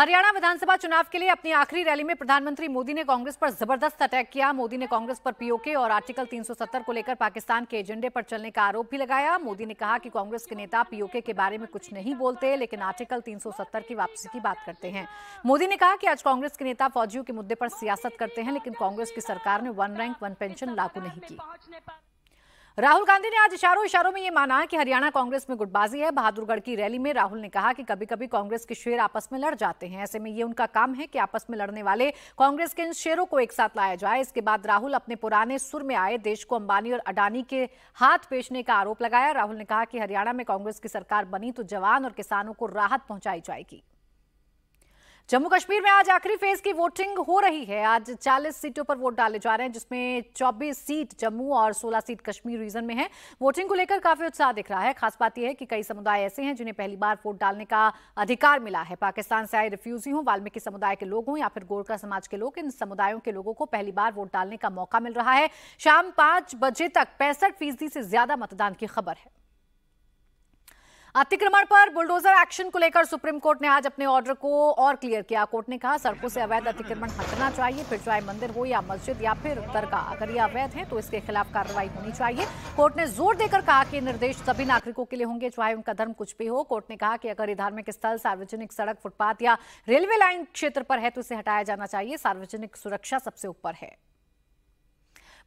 हरियाणा विधानसभा चुनाव के लिए अपनी आखिरी रैली में प्रधानमंत्री मोदी ने कांग्रेस पर जबरदस्त अटैक किया मोदी ने कांग्रेस पर पीओके और आर्टिकल 370 को लेकर पाकिस्तान के एजेंडे पर चलने का आरोप भी लगाया मोदी ने कहा कि कांग्रेस के नेता पीओके के बारे में कुछ नहीं बोलते लेकिन आर्टिकल 370 की वापसी की बात करते हैं मोदी ने कहा कि आज कांग्रेस के नेता फौजियों के मुद्दे पर सियासत करते हैं लेकिन कांग्रेस की सरकार ने वन रैंक वन पेंशन लागू नहीं की राहुल गांधी ने आज इशारों इशारों में यह माना कि हरियाणा कांग्रेस में गुटबाजी है बहादुरगढ़ की रैली में राहुल ने कहा कि कभी कभी कांग्रेस के शेर आपस में लड़ जाते हैं ऐसे में ये उनका काम है कि आपस में लड़ने वाले कांग्रेस के इन शेरों को एक साथ लाया जाए इसके बाद राहुल अपने पुराने सुर में आए देश को अंबानी और अडानी के हाथ बेचने का आरोप लगाया राहुल ने कहा कि हरियाणा में कांग्रेस की सरकार बनी तो जवान और किसानों को राहत पहुंचाई जाएगी जम्मू कश्मीर में आज आखिरी फेज की वोटिंग हो रही है आज 40 सीटों पर वोट डाले जा रहे हैं जिसमें 24 सीट जम्मू और 16 सीट कश्मीर रीजन में है वोटिंग को लेकर काफी उत्साह दिख रहा है खास बात यह है कि कई समुदाय ऐसे हैं जिन्हें पहली बार वोट डालने का अधिकार मिला है पाकिस्तान से आए रिफ्यूजी हों वाल्मीकि समुदाय के लोग हों या फिर गोरखा समाज के लोग इन समुदायों के लोगों को पहली बार वोट डालने का मौका मिल रहा है शाम पांच बजे तक पैंसठ फीसदी से ज्यादा मतदान की खबर है अतिक्रमण पर बुलडोजर एक्शन को लेकर सुप्रीम कोर्ट ने आज अपने ऑर्डर को और क्लियर किया कोर्ट ने कहा सड़कों से अवैध अतिक्रमण हटना चाहिए फिर चाहे मंदिर हो या मस्जिद या फिर दरगाह अगर ये अवैध है तो इसके खिलाफ कार्रवाई होनी चाहिए कोर्ट ने जोर देकर कहा कि निर्देश सभी नागरिकों के लिए होंगे चाहे उनका धर्म कुछ भी हो कोर्ट ने कहा कि अगर ये धार्मिक स्थल सार्वजनिक सड़क फुटपाथ या रेलवे लाइन क्षेत्र पर है तो इसे हटाया जाना चाहिए सार्वजनिक सुरक्षा सबसे ऊपर है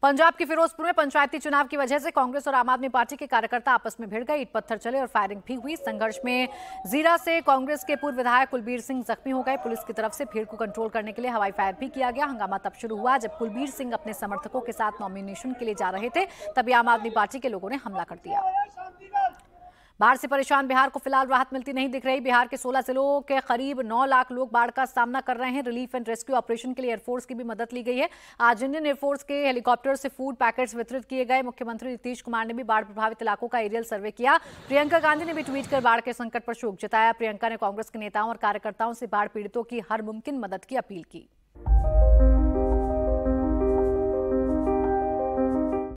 पंजाब के फिरोजपुर में पंचायती चुनाव की वजह से कांग्रेस और आम आदमी पार्टी के कार्यकर्ता आपस में भिड़ गए ईट पत्थर चले और फायरिंग भी हुई संघर्ष में जीरा से कांग्रेस के पूर्व विधायक कुलबीर सिंह जख्मी हो गए पुलिस की तरफ से भीड़ को कंट्रोल करने के लिए हवाई फायर भी किया गया हंगामा तब शुरू हुआ जब कुलबीर सिंह अपने समर्थकों के साथ नॉमिनेशन के लिए जा रहे थे तभी आम आदमी पार्टी के लोगों ने हमला कर दिया बाढ़ से परेशान बिहार को फिलहाल राहत मिलती नहीं दिख रही बिहार के 16 जिलों के करीब 9 लाख लोग बाढ़ का सामना कर रहे हैं रिलीफ एंड रेस्क्यू ऑपरेशन के लिए एयरफोर्स की भी मदद ली गई है आज इंडियन एयरफोर्स के हेलीकॉप्टर से फूड पैकेट्स वितरित किए गए मुख्यमंत्री नीतीश कुमार ने भी बाढ़ प्रभावित इलाकों का एरियल सर्वे किया प्रियंका गांधी ने भी ट्वीट कर बाढ़ के संकट पर शोक जताया प्रियंका ने कांग्रेस के नेताओं और कार्यकर्ताओं से बाढ़ पीड़ितों की हर मुमकिन मदद की अपील की